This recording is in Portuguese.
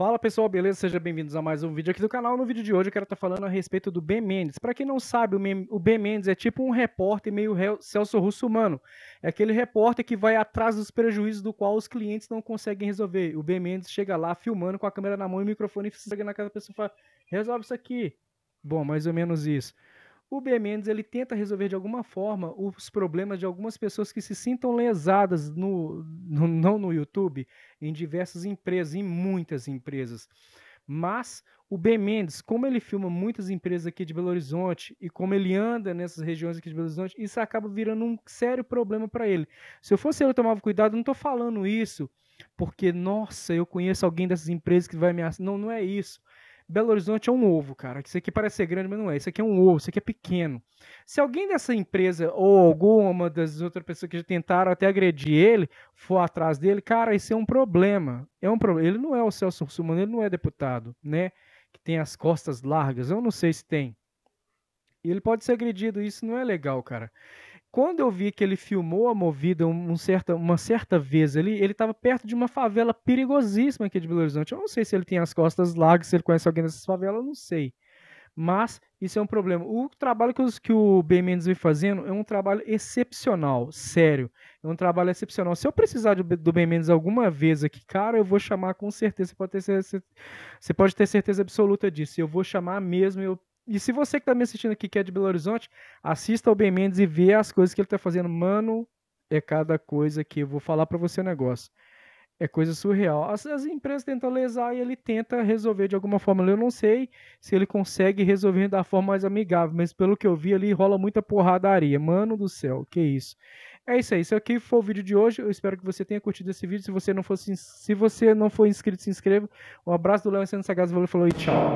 Fala pessoal, beleza? Sejam bem-vindos a mais um vídeo aqui do canal. No vídeo de hoje eu quero estar falando a respeito do Ben Mendes. Para quem não sabe, o Ben Mendes é tipo um repórter meio Celso Russo humano. É aquele repórter que vai atrás dos prejuízos do qual os clientes não conseguem resolver. O Ben Mendes chega lá filmando com a câmera na mão e o microfone e chega na casa da pessoa e fala: resolve isso aqui. Bom, mais ou menos isso o B- ele tenta resolver de alguma forma os problemas de algumas pessoas que se sintam lesadas no, no não no YouTube, em diversas empresas, em muitas empresas. Mas o B Mendes, como ele filma muitas empresas aqui de Belo Horizonte e como ele anda nessas regiões aqui de Belo Horizonte, isso acaba virando um sério problema para ele. Se eu fosse ele, eu tomava cuidado, não estou falando isso porque, nossa, eu conheço alguém dessas empresas que vai me. Não, não é isso. Belo Horizonte é um ovo, cara. Isso aqui parece ser grande, mas não é. Isso aqui é um ovo, isso aqui é pequeno. Se alguém dessa empresa ou alguma das outras pessoas que já tentaram até agredir ele, for atrás dele, cara, isso é um problema. É um problema. Ele não é o Celso Russumano, ele não é deputado, né? Que tem as costas largas. Eu não sei se tem. E ele pode ser agredido, isso não é legal, cara. Quando eu vi que ele filmou a movida um certa, uma certa vez ali, ele estava perto de uma favela perigosíssima aqui de Belo Horizonte. Eu não sei se ele tem as costas largas, se ele conhece alguém dessas favelas, eu não sei. Mas isso é um problema. O trabalho que, os, que o Ben Mendes vem fazendo é um trabalho excepcional, sério. É um trabalho excepcional. Se eu precisar de, do Ben Mendes alguma vez aqui, cara, eu vou chamar com certeza. Você pode ter, você pode ter certeza absoluta disso. Eu vou chamar mesmo. Eu e se você que tá me assistindo aqui, que é de Belo Horizonte, assista ao Ben Mendes e vê as coisas que ele tá fazendo. Mano, é cada coisa que eu vou falar para você o um negócio. É coisa surreal. As, as, empresas tentam lesar e ele tenta resolver de alguma forma. Eu não sei se ele consegue resolver da forma mais amigável, mas pelo que eu vi ali, rola muita porradaria. Mano do céu, que isso. É isso aí. Isso aqui foi o vídeo de hoje. Eu espero que você tenha curtido esse vídeo. Se você não for, se, se você não for inscrito, se inscreva. Um abraço do Léo Sendo Sagaz. Valeu, falou e tchau.